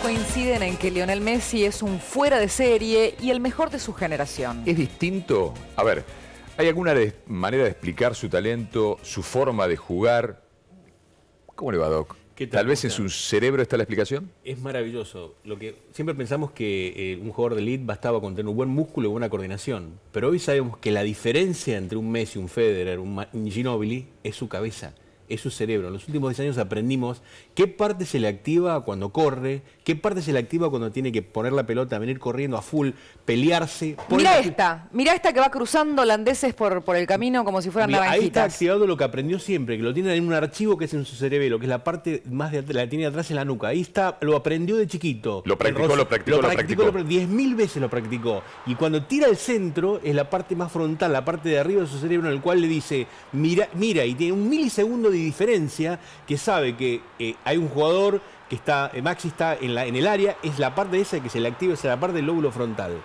coinciden en que Lionel Messi es un fuera de serie y el mejor de su generación. Es distinto. A ver, ¿hay alguna manera de explicar su talento, su forma de jugar? ¿Cómo le va, Doc? Tal, vez en su cerebro está la explicación. Es maravilloso. Lo que siempre pensamos que eh, un jugador de elite bastaba con tener un buen músculo y buena coordinación, pero hoy sabemos que la diferencia entre un Messi, un Federer, un, un Ginobili es su cabeza es su cerebro. En los últimos 10 años aprendimos qué parte se le activa cuando corre, qué parte se le activa cuando tiene que poner la pelota, venir corriendo a full, pelearse. Mira esta, mira esta que va cruzando holandeses por, por el camino como si fueran naranjitas. Ahí está activado lo que aprendió siempre, que lo tiene en un archivo que es en su cerebro, que es la parte más de la tiene atrás en la nuca. Ahí está, lo aprendió de chiquito. Lo practicó, lo practicó, lo practicó. Lo practicó, 10.000 veces lo practicó. Y cuando tira el centro es la parte más frontal, la parte de arriba de su cerebro en el cual le dice, mira, mira y tiene un milisegundo de diferencia que sabe que eh, hay un jugador que está, eh, Maxi está en, la, en el área, es la parte esa que se le activa, es la parte del lóbulo frontal.